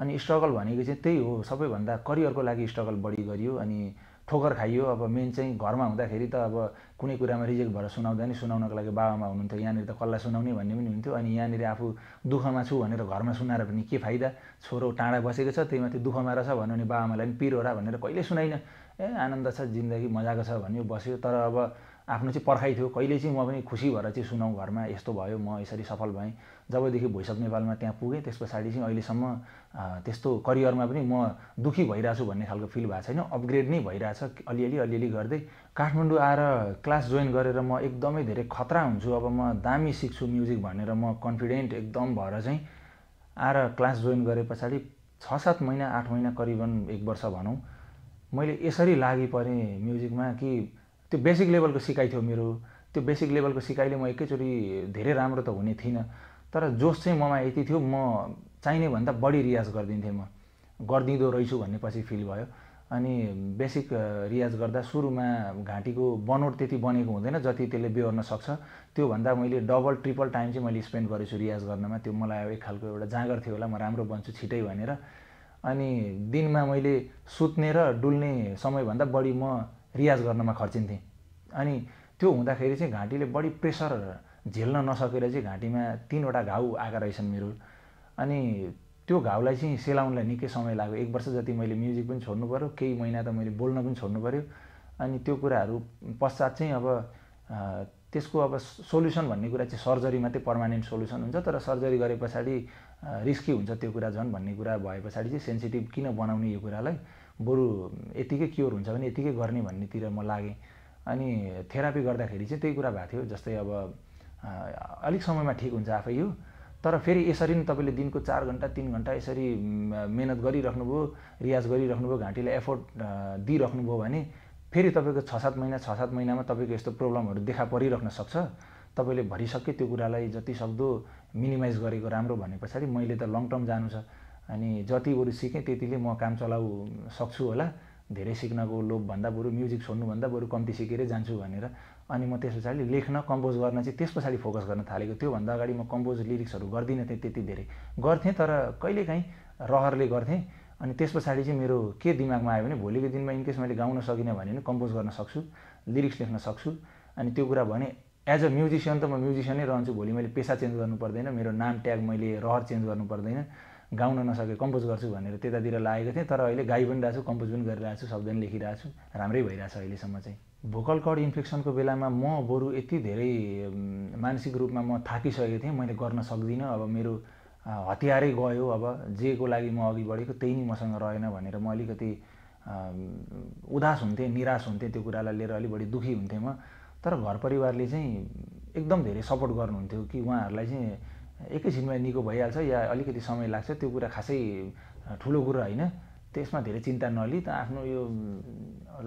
अनि स्ट्रगल भनेको चाहिँ त्यही हो सबैभन्दा करियरको लागि स्ट्रगल बढी गरियो अनि ठोकर खाइयो अब मेन चाहिँ घरमा हुँदाखेरि त अब कुनै कुरामा रिजेक्ट भएर सुनाउँदा नि सुनाउनको लागि बाबामा हुनुहुन्थ्यो यहाँनिर त कसलाई सुनाउने भन्ने पनि हुन्थ्यो अनि यहाँनिर आफू दुःखमा छु भनेर घरमा सुनाएर पनि के फाइदा छोरो टाढा बसेको छ त्यही माथि दुःखमा रहेछ भन्यो भने बाबामालाई पनि पिरो र भनेर कहिले सुनाइन ए आनन्द छ जिन्दगी मजाको छ भन्यो बस्यो तर अब आफ्नो चाहिँ पर्खाइ थियो कहिले चाहिँ म पनि खुसी भएर चाहिँ सुनाउँ घरमा यस्तो भयो म यसरी सफल भएँ जबदेखि भोइस अफ नेपालमा त्यहाँ पुगेँ त्यस पछाडि चाहिँ अहिलेसम्म त्यस्तो करियरमा पनि म दुःखी भइरहेछु भन्ने खालको फिल भएको छैन अपग्रेड नै भइरहेछ अलिअलि अलिअलि गर्दै काठमाडौँ आएर क्लास जोइन गरेर म एकदमै धेरै खतरा हुन्छु अब म दामी सिक्छु म्युजिक भनेर म कन्फिडेन्ट एकदम भएर चाहिँ आएर क्लास जोइन गरे पछाडि छ सात महिना आठ महिना करिबन एक वर्ष भनौँ मैले यसरी लागि परेँ म्युजिकमा कि त्यो बेसिक लेभलको सिकाइ थियो मेरो त्यो बेसिक लेभलको सिकाइले म एकैचोटि धेरै राम्रो त हुने थिइनँ तर जोस चाहिँ ममा यति थियो म चाहिने भन्दा बढी रियाज गरिदिन्थेँ म गरिदिँदो रहेछु भन्ने पछि फिल भयो अनि बेसिक रियाज गर्दा सुरुमा घाँटीको बनोट त्यति बनेको हुँदैन जति त्यसले बेहोर्न सक्छ त्योभन्दा मैले डबल ट्रिपल टाइम चाहिँ मैले स्पेन्ड गरेको छु रियाज गर्नमा त्यो मलाई एक खालको एउटा जाँगर थियो होला म राम्रो बन्छु छिटै भनेर अनि दिनमा मैले सुत्ने र डुल्ने समयभन्दा बढी म रियाज गर्नमा खर्चिन्थेँ अनि त्यो हुँदाखेरि चाहिँ घाँटीले बढी प्रेसर झेल्न नसकेर चाहिँ घाँटीमा तिनवटा घाउ आएका रहेछन् मेरो अनि त्यो घाउलाई चाहिँ सेलाउनलाई निकै समय लाग्यो एक वर्ष जति मैले म्युजिक पनि छोड्नु पऱ्यो केही महिना त मैले बोल्न पनि छोड्नु पऱ्यो अनि त्यो कुराहरू पश्चात चाहिँ अब त्यसको अब सोल्युसन भन्ने कुरा चाहिँ सर्जरी मात्रै पर्मानेन्ट सोल्युसन हुन्छ तर सर्जरी गरे पछाडि रिस्की हुन्छ त्यो कुरा झन् भन्ने कुरा भए पछाडि चाहिँ सेन्सिटिभ किन बनाउने यो कुरालाई बरु यतिकै क्योर हुन्छ भने यतिकै गर्ने भन्नेतिर म लागेँ अनि थेरापी गर्दाखेरि चाहिँ त्यही कुरा भएको थियो जस्तै अब अलिक समयमा ठिक हुन्छ आफै यो तर फेरि यसरी नै तपाईँले दिनको चार घन्टा तिन घन्टा यसरी मिहिनेत गरिराख्नुभयो रियाज गरिराख्नुभयो घाँटीलाई एफोर्ट दिइराख्नुभयो भने फेरि तपाईँको छ सात महिना छ सात महिनामा तपाईँको यस्तो प्रब्लमहरू देखा परिरहन सक्छ तपाईँले भरिसक्यो त्यो कुरालाई जति सक्दो मिनिमाइज गरेको राम्रो भने पछाडि मैले त लङ टर्म जानु छ अनि जति बरु सिकेँ त्यतिले म काम चलाउ सक्छु होला धेरै सिक्नको लोभभन्दा बरु म्युजिक छोड्नुभन्दा बरु कम्ती सिकेरै जान्छु भनेर अनि म त्यस पछाडि लेख्न कम्पोज गर्न चाहिँ त्यस पछाडि फोकस गर्न थालेको त्योभन्दा अगाडि म कम्पोज लिरिक्सहरू गर्दिनँ थिएँ त्यति धेरै गर्थेँ तर कहिलेकाहीँ रहरले गर्थेँ अनि त्यस पछाडि चाहिँ मेरो के दिमागमा आयो भने भोलिको दिनमा इनकेस मैले गाउन सकिनँ भने पनि कम्पोज गर्न सक्छु लिरिक्स लेख्न सक्छु अनि त्यो कुरा भने एज अ म्युजिसियन त म म्युजिसियनै रहन्छु भोलि मैले पेसा चेन्ज गर्नु पर्दैन मेरो नाम ट्याग मैले रहर चेन्ज गर्नु पर्दैन गाउन नसके कम्पोज गर्छु भनेर त्यतातिर लागेको थिएँ तर अहिले गाई पनि रहेछु कम्पोज पनि गरिरहेको छु शब्द पनि लेखिरहेको छु राम्रै भइरहेछ अहिलेसम्म चाहिँ भोकल कड इन्फेक्सनको बेलामा म बरु यति धेरै मानसिक रूपमा म थाकिसकेको थिएँ मैले गर्न सक्दिनँ अब मेरो हतियारै गयो अब जेको लागि म अघि बढेको त्यही नै मसँग रहेन भनेर म अलिकति उदास हुन्थेँ निराश हुन्थेँ त्यो कुरालाई लिएर अलिक बढी दुःखी हुन्थेँ म तर घर परिवारले चाहिँ एकदम धेरै सपोर्ट गर्नुहुन्थ्यो कि उहाँहरूलाई चाहिँ एकैछिनमा निको भइहाल्छ या अलिकति समय लाग्छ त्यो कुरा खासै ठुलो कुरा होइन त्यसमा धेरै चिन्ता नलिई त आफ्नो यो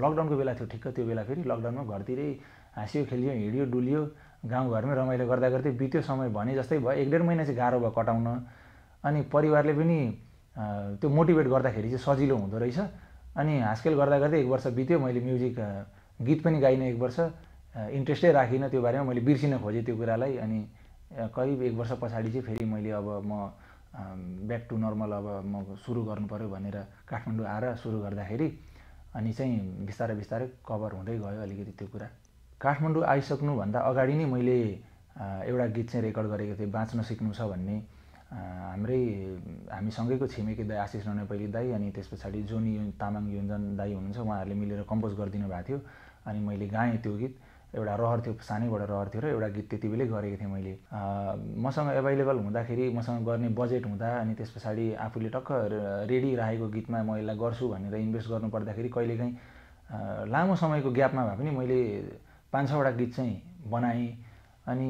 लकडाउनको बेला थियो ठिक्क त्यो बेला फेरि लकडाउनमा घरतिरै हाँस्यो खेलियो हिँड्यो डुल्यो गाउँघरमै रमाइलो गर्दा गर्दै बित्यो समय भने जस्तै भयो एक डेढ महिना चाहिँ गाह्रो भयो कटाउन अनि परिवारले पनि त्यो मोटिभेट गर्दाखेरि चाहिँ सजिलो हुँदो रहेछ अनि हाँसखेल गर्दा गर्दै एक वर्ष बित्यो मैले म्युजिक गीत पनि गाइनँ एक वर्ष इन्ट्रेस्टै राखिनँ त्यो बारेमा मैले बिर्सिन खोजेँ त्यो कुरालाई अनि करिब एक वर्ष पछाडि चाहिँ फेरि मैले अब म ब्याक टु नर्मल अब म सुरु गर्नु पऱ्यो भनेर काठमाडौँ आएर सुरु गर्दाखेरि अनि चाहिँ बिस्तारै बिस्तारै कभर हुँदै गयो अलिकति त्यो कुरा काठमाडौँ आइसक्नुभन्दा अगाडि नै मैले एउटा गीत चाहिँ रेकर्ड गरेको थिएँ बाँच्न सिक्नु छ भन्ने हाम्रै हामीसँगैको छिमेकी दाई आशिष पहिले दाई अनि त्यस पछाडि जोनी तामाङ युन्जन दाई हुनुहुन्छ उहाँहरूले मिलेर कम्पोज गरिदिनु भएको थियो अनि मैले गाएँ त्यो गीत एउटा रहर थियो सानैबाट रहर थियो र एउटा गीत त्यति बेलै गरेको थिएँ मैले मसँग एभाइलेबल हुँदाखेरि मसँग गर्ने बजेट हुँदा अनि त्यस पछाडि आफूले टक्क रेडी राखेको गीतमा म यसलाई गर्छु भनेर इन्भेस्ट गर्नुपर्दाखेरि पर्दाखेरि कहिलेकाहीँ लामो समयको ग्यापमा भए पनि मैले पाँच छवटा गीत चाहिँ बनाएँ अनि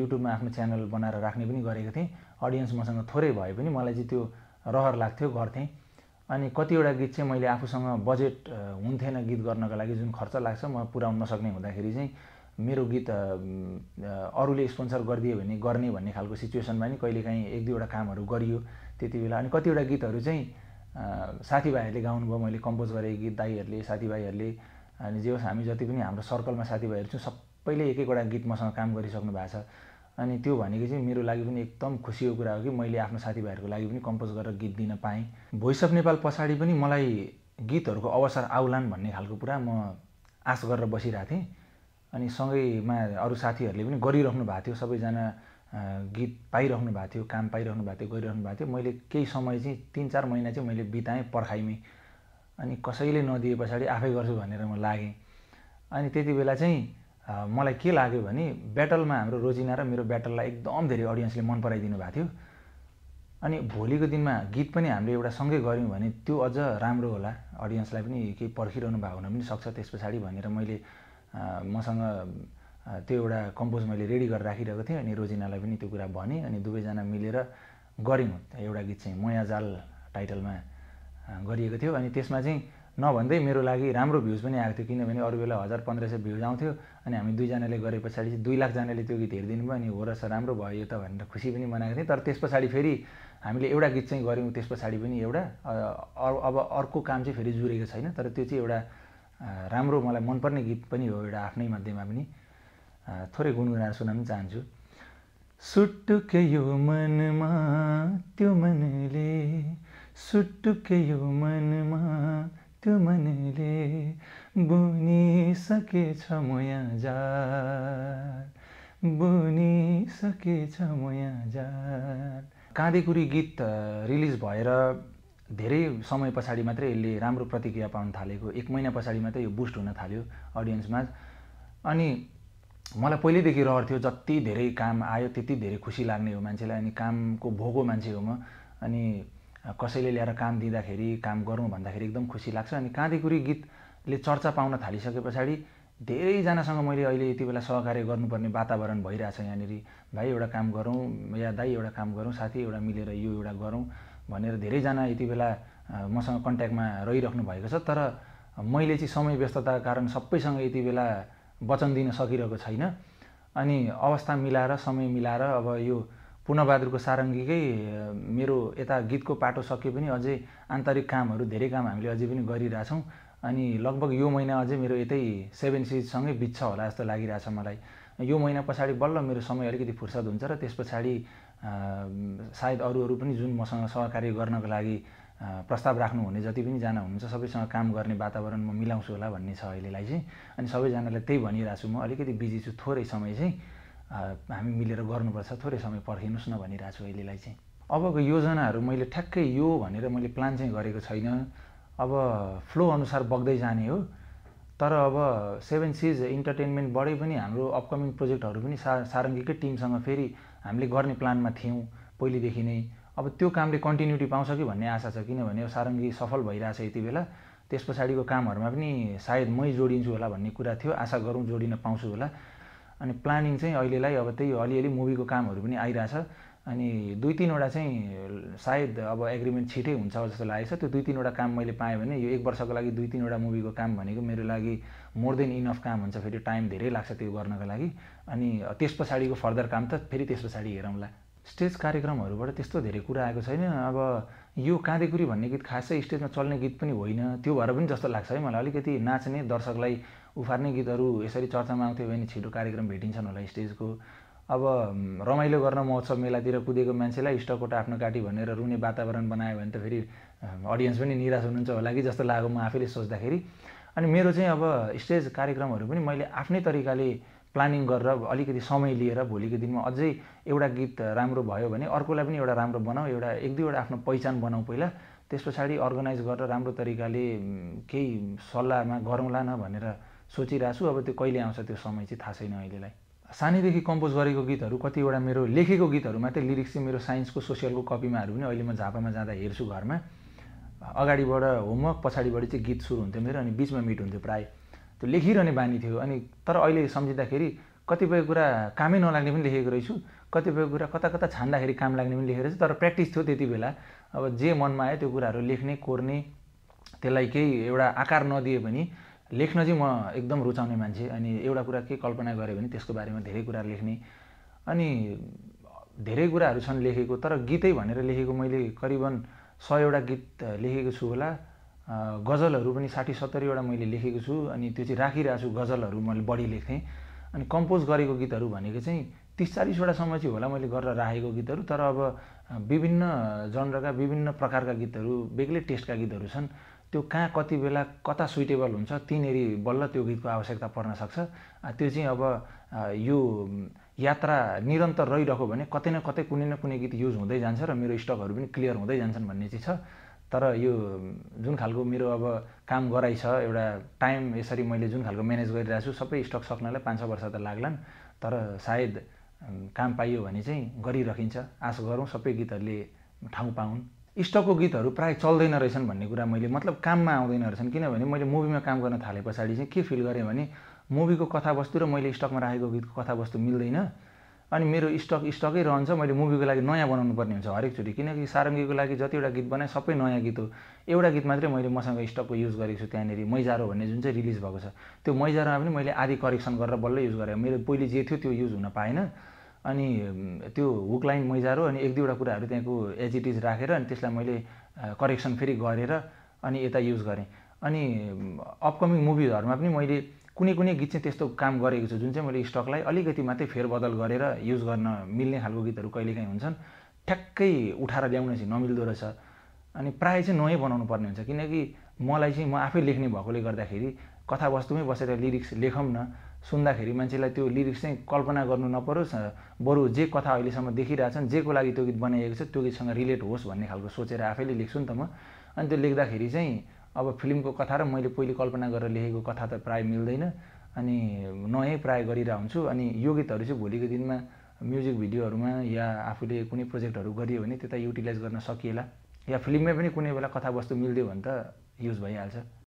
युट्युबमा आफ्नो च्यानल बनाएर राख्ने पनि गरेको थिएँ अडियन्स मसँग थोरै भए पनि मलाई चाहिँ त्यो रहर लाग्थ्यो गर्थेँ अनि कतिवटा गीत चाहिँ मैले आफूसँग बजेट हुन्थेन गीत गर्नको लागि जुन खर्च लाग्छ म पुऱ्याउन नसक्ने हुँदाखेरि चाहिँ मेरो गीत अरूले स्पोन्सर गरिदियो भने गर्ने भन्ने खालको सिचुएसनमा नि कहिलेकाहीँ एक दुईवटा कामहरू गरियो त्यति बेला अनि कतिवटा गीतहरू चाहिँ साथीभाइहरूले गाउनुभयो मैले कम्पोज गरेँ गीत दाईहरूले साथीभाइहरूले अनि जे होस् हामी जति पनि हाम्रो सर्कलमा साथीभाइहरू छौँ सबैले एक एकवटा गीत मसँग काम गरिसक्नु भएको छ अनि त्यो भनेको चाहिँ मेरो लागि पनि एकदम खुसीको कुरा हो कि मैले आफ्नो साथीभाइहरूको लागि पनि कम्पोज गरेर गीत दिन पाएँ भोइस अफ नेपाल पछाडि पनि मलाई गीतहरूको अवसर आउलान् भन्ने खालको कुरा म आश गरेर बसिरहेको थिएँ अनि सँगैमा अरू साथीहरूले पनि गरिरहनु भएको थियो सबैजना गीत पाइरहनु भएको थियो काम पाइरहनु भएको थियो गरिरहनु भएको थियो मैले केही समय चाहिँ तिन चार महिना चाहिँ मैले बिताएँ पर्खाइमै अनि कसैले नदिए पछाडि आफै गर्छु भनेर म लागेँ अनि त्यति बेला चाहिँ मलाई के लाग्यो भने ब्याटलमा हाम्रो रोजिना र मेरो ब्याटललाई एकदम धेरै अडियन्सले मन पराइदिनु भएको थियो अनि भोलिको दिनमा गीत पनि हामीले एउटा सँगै गऱ्यौँ भने त्यो अझ राम्रो होला अडियन्सलाई पनि केही पर्खिरहनु भएको हुन पनि सक्छ त्यस पछाडि भनेर मैले मसँग त्यो एउटा कम्पोज मैले रेडी गरेर राखिरहेको थिएँ अनि रोजिनालाई पनि त्यो कुरा भनेँ अनि दुवैजना मिलेर गऱ्यौँ एउटा गीत चाहिँ मयाजाल टाइटलमा गरिएको थियो अनि त्यसमा चाहिँ नभन्दै मेरो लागि राम्रो भ्युज पनि आएको थियो किनभने अरू बेला हजार पन्ध्र सय भ्युज आउँथ्यो अनि हामी दुईजनाले गरे पछाडि चाहिँ दुई लाखजनाले त्यो गीत हेरिदिनु भयो अनि हो रहेछ राम्रो भयो त भनेर खुसी पनि मनाएको थिएँ तर त्यस पछाडि फेरि हामीले एउटा गीत चाहिँ गऱ्यौँ त्यस पछाडि पनि एउटा अब अर्को काम चाहिँ फेरि जुरेको छैन तर त्यो चाहिँ एउटा राम्रो मलाई मनपर्ने गीत पनि हो एउटा आफ्नै मध्येमा पनि थोरै गुनगुनाएर सुनाउन चाहन्छु सुटुके यो मनमा त्यो मनले सुटुके यो मनमा त्यो मनले बुनिसकेछ यहाँ जार बुनिसकेछ मोया जार काँधेकुरी गीत रिलिज भएर धेरै समय पछाडि मात्रै यसले राम्रो प्रतिक्रिया पाउन थालेको एक महिना पछाडि मात्रै यो बुस्ट हुन थाल्यो अडियन्समा अनि मलाई पहिल्यैदेखि रहर थियो जति धेरै काम आयो त्यति धेरै खुसी लाग्ने हो मान्छेलाई अनि कामको भोगो मान्छे हो म अनि कसैले ल्याएर काम दिँदाखेरि काम गरौँ भन्दाखेरि एकदम खुसी लाग्छ अनि काँधेकुरी गीतले चर्चा पाउन थालिसके पछाडि धेरैजनासँग मैले अहिले यति बेला सहकार्य गर्नुपर्ने वातावरण भइरहेछ यहाँनिर भाइ एउटा काम गरौँ या दाई एउटा काम गरौँ साथी एउटा मिलेर यो एउटा गरौँ भनेर धेरैजना यति बेला मसँग कन्ट्याक्टमा रहिराख्नु भएको छ तर मैले चाहिँ समय व्यस्तताको कारण सबैसँग यति बेला वचन दिन सकिरहेको छैन अनि अवस्था मिलाएर समय मिलाएर अब यो पूर्णबहादुरको सारङ्गीकै मेरो यता गीतको पाटो सके पनि अझै आन्तरिक कामहरू धेरै काम हामीले अझै पनि गरिरहेछौँ अनि लगभग यो महिना अझै मेरो यतै सेभेन सिजसँगै बित्छ होला जस्तो लागिरहेछ मलाई यो महिना पछाडि बल्ल मेरो समय अलिकति फुर्सद हुन्छ र त्यस पछाडि सायद अरू अरू पनि जुन मसँग सहकार्य गर्नको लागि प्रस्ताव राख्नुहुने जति पनि जान हुनुहुन्छ सबैसँग काम गर्ने वातावरण म मिलाउँछु होला भन्ने छ अहिलेलाई चाहिँ अनि सबैजनालाई त्यही भनिरहेको छु म अलिकति बिजी छु थोरै समय चाहिँ हामी मिलेर गर्नुपर्छ थोरै समय पर्खिनुहोस् न भनिरहेको छु अहिलेलाई चाहिँ अबको योजनाहरू मैले ठ्याक्कै यो भनेर मैले प्लान चाहिँ गरेको छैन अब फ्लो अनुसार बग्दै जाने हो तर अब सेभेन सिज इन्टरटेन्मेन्टबाटै पनि हाम्रो अपकमिङ प्रोजेक्टहरू पनि सा सारङ्गीकै टिमसँग फेरि हामीले गर्ने प्लानमा थियौँ पहिलेदेखि नै अब त्यो कामले कन्टिन्युटी पाउँछ कि भन्ने आशा छ किनभने अब सारङ्गी सफल भइरहेछ यति बेला त्यस पछाडिको कामहरूमा पनि सायद मै जोडिन्छु होला भन्ने कुरा थियो आशा गरौँ जोडिन पाउँछु होला अनि प्लानिङ चाहिँ अहिलेलाई अब त्यही अलिअलि मुभीको कामहरू पनि आइरहेछ अनि दुई तिनवटा चाहिँ सायद अब एग्रिमेन्ट छिटै हुन्छ जस्तो लागेको छ त्यो दुई तिनवटा काम मैले पाएँ भने यो एक वर्षको लागि दुई तिनवटा मुभीको काम भनेको मेरो लागि मोर देन इनफ काम हुन्छ फेरि टाइम धेरै लाग्छ त्यो गर्नको लागि अनि त्यस पछाडिको फर्दर काम त फेरि त्यस पछाडि हेरौँला स्टेज कार्यक्रमहरूबाट त्यस्तो धेरै कुरा आएको छैन अब यो काँधेकुरी भन्ने गीत खासै स्टेजमा चल्ने गीत पनि होइन त्यो भएर पनि जस्तो लाग्छ है मलाई अलिकति नाच्ने दर्शकलाई उफार्ने गीतहरू यसरी चर्चामा आउँथ्यो भने छिटो कार्यक्रम भेटिन्छन् होला स्टेजको अब रमाइलो गर्न महोत्सव मेलातिर कुदेको मान्छेलाई इष्टकोट आफ्नो काटी भनेर रुने वातावरण बनायो भने त फेरि अडियन्स पनि निराश हुनुहुन्छ होला कि जस्तो लाग्यो म आफैले सोच्दाखेरि अनि मेरो चाहिँ अब स्टेज कार्यक्रमहरू पनि मैले आफ्नै तरिकाले प्लानिङ गरेर अलिकति समय लिएर भोलिको दिनमा अझै एउटा गीत राम्रो भयो भने अर्कोलाई पनि एउटा राम्रो बनाऊ एउटा एक दुईवटा आफ्नो पहिचान बनाऊ पहिला त्यस पछाडि अर्गनाइज गरेर राम्रो तरिकाले केही सल्लाहमा गरौँला न भनेर सोचिरहेको छु अब त्यो कहिले आउँछ त्यो समय चाहिँ थाहा छैन अहिलेलाई सानैदेखि कम्पोज गरेको गीतहरू कतिवटा मेरो लेखेको गीतहरू मात्रै लिरिक्स चाहिँ मेरो साइन्सको सोसियलको कपीमाहरू पनि अहिले म झापामा जाँदा हेर्छु घरमा अगाडिबाट होमवर्क पछाडिबाट चाहिँ गीत सुरु हुन्थ्यो मेरो अनि बिचमा मिट हुन्थ्यो प्रायः त्यो लेखिरहने बानी थियो अनि तर अहिले सम्झिँदाखेरि कतिपय कुरा कामै नलाग्ने पनि लेखेको रहेछु कतिपय कुरा कता कता छान्दाखेरि काम लाग्ने पनि लेखेको रहेछु तर प्र्याक्टिस थियो त्यति बेला अब जे मनमा आयो त्यो कुराहरू लेख्ने कोर्ने त्यसलाई केही एउटा आकार नदिए पनि लेख्न चाहिँ म एकदम रुचाउने मान्छे अनि एउटा कुरा के कल्पना गरेँ भने त्यसको बारेमा धेरै कुरा लेख्ने अनि धेरै कुराहरू छन् लेखेको तर गीतै भनेर लेखेको मैले करिबन सयवटा गीत लेखेको छु होला गजलहरू पनि साठी सत्तरीवटा मैले लेखेको छु अनि त्यो चाहिँ राखिरहेको छु गजलहरू मैले बढी लेख्थेँ अनि कम्पोज गरेको गीतहरू भनेको चाहिँ तिस चालिसवटासम्म चाहिँ होला मैले गरेर राखेको गीतहरू तर अब विभिन्न जनरका विभिन्न प्रकारका गीतहरू बेग्लै टेस्टका गीतहरू छन् त्यो कहाँ कति बेला कता सुइटेबल हुन्छ त्यहीँनेरि बल्ल त्यो गीतको आवश्यकता पर्न सक्छ त्यो चाहिँ अब यो यात्रा निरन्तर रहिरह्यो भने कतै न कतै कुनै न कुनै गीत युज हुँदै जान्छ र मेरो स्टकहरू पनि क्लियर हुँदै जान्छन् भन्ने चाहिँ छ तर यो जुन खालको मेरो अब काम गराइ छ एउटा टाइम यसरी मैले जुन खालको म्यानेज गरिरहेको छु सबै स्टक सक्नलाई पाँच छ वर्ष त लाग्लान् तर सायद काम पाइयो भने चाहिँ गरिरहन्छ आशा गरौँ सबै गीतहरूले ठाउँ पाउन् स्टकको गीतहरू प्रायः चल्दैन रहेछन् भन्ने कुरा मैले मतलब काममा आउँदैन रहेछन् किनभने मैले मुभीमा काम गर्न थाले पछाडि चाहिँ के फिल गरेँ भने मुभीको कथावस्तु र मैले स्टकमा राखेको गीतको कथावस्तु मिल्दैन अनि मेरो स्टक स्टकै रहन्छ मैले मुभीको लागि नयाँ बनाउनु पर्ने हुन्छ हरेकचोटि किनकि सारङ्गीको लागि जतिवटा गीत बनाएँ सबै नयाँ गीत हो एउटा गीत मात्रै मैले मसँग स्टकको युज गरेको छु त्यहाँनिर मैजारो भन्ने जुन चाहिँ रिलिज भएको छ त्यो मैजारोमा पनि मैले आधी करेक्सन गरेर बल्लै युज गरेँ मेरो पहिले जे थियो त्यो युज हुन पाएन अनि त्यो हुक लाइन मैजारो अनि एक दुईवटा कुराहरू त्यहाँको एजिटिज राखेर अनि त्यसलाई मैले करेक्सन फेरि गरेर अनि यता युज गरेँ अनि अपकमिङ मुभिजहरूमा पनि मैले कुनै कुनै गीत चाहिँ त्यस्तो काम गरेको छु जुन चाहिँ मैले स्टकलाई अलिकति मात्रै फेरबदल गरेर युज गर्न मिल्ने खालको गीतहरू कहिलेकाहीँ हुन्छन् ठ्याक्कै उठाएर ल्याउन चाहिँ नमिल्दो रहेछ अनि प्रायः चाहिँ नयाँ बनाउनु पर्ने हुन्छ किनकि मलाई चाहिँ म आफै लेख्ने भएकोले गर्दाखेरि कथावस्तुमै बसेर लिरिक्स लेखौँ न सुन्दाखेरि मान्छेलाई त्यो लिरिक्स चाहिँ कल्पना गर्नु नपरोस् बरु जे कथा अहिलेसम्म देखिरहेछन् जेको लागि त्यो गीत बनाइएको छ त्यो गीतसँग रिलेट होस् भन्ने खालको सोचेर आफैले लेख्छु नि त म अनि त्यो लेख्दाखेरि चाहिँ अब फिल्मको कथा र मैले पहिले कल्पना गरेर लेखेको कथा त प्राय मिल्दैन अनि नयाँ प्राय गरिरह हुन्छु अनि यो गीतहरू चाहिँ भोलिको दिनमा म्युजिक भिडियोहरूमा या आफूले कुनै प्रोजेक्टहरू गरियो भने त्यता युटिलाइज गर्न सकिएला या फिल्ममै पनि कुनै बेला कथावस्तु मिल्दियो भने त युज भइहाल्छ